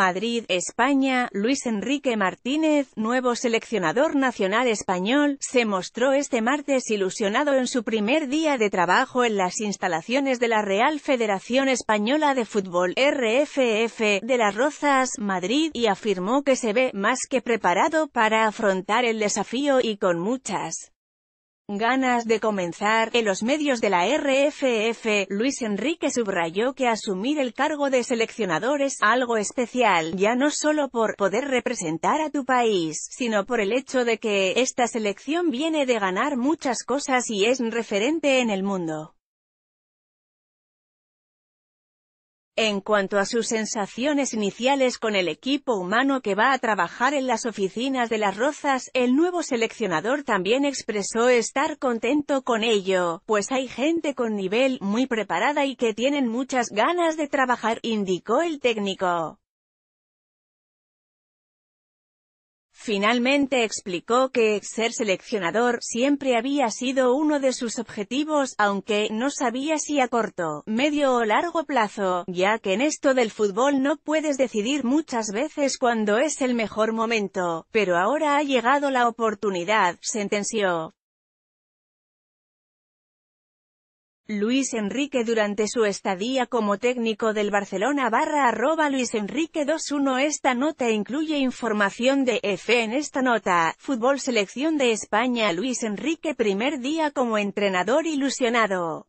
Madrid, España, Luis Enrique Martínez, nuevo seleccionador nacional español, se mostró este martes ilusionado en su primer día de trabajo en las instalaciones de la Real Federación Española de Fútbol, RFF, de Las Rozas, Madrid, y afirmó que se ve más que preparado para afrontar el desafío y con muchas ganas de comenzar. En los medios de la RFF, Luis Enrique subrayó que asumir el cargo de seleccionador es algo especial, ya no solo por poder representar a tu país, sino por el hecho de que esta selección viene de ganar muchas cosas y es referente en el mundo. En cuanto a sus sensaciones iniciales con el equipo humano que va a trabajar en las oficinas de Las Rozas, el nuevo seleccionador también expresó estar contento con ello, pues hay gente con nivel muy preparada y que tienen muchas ganas de trabajar, indicó el técnico. Finalmente explicó que ser seleccionador siempre había sido uno de sus objetivos, aunque no sabía si a corto, medio o largo plazo, ya que en esto del fútbol no puedes decidir muchas veces cuando es el mejor momento, pero ahora ha llegado la oportunidad, sentenció. Luis Enrique durante su estadía como técnico del Barcelona barra arroba Luis Enrique 21 Esta nota incluye información de F e e en esta nota, Fútbol Selección de España Luis Enrique primer día como entrenador ilusionado.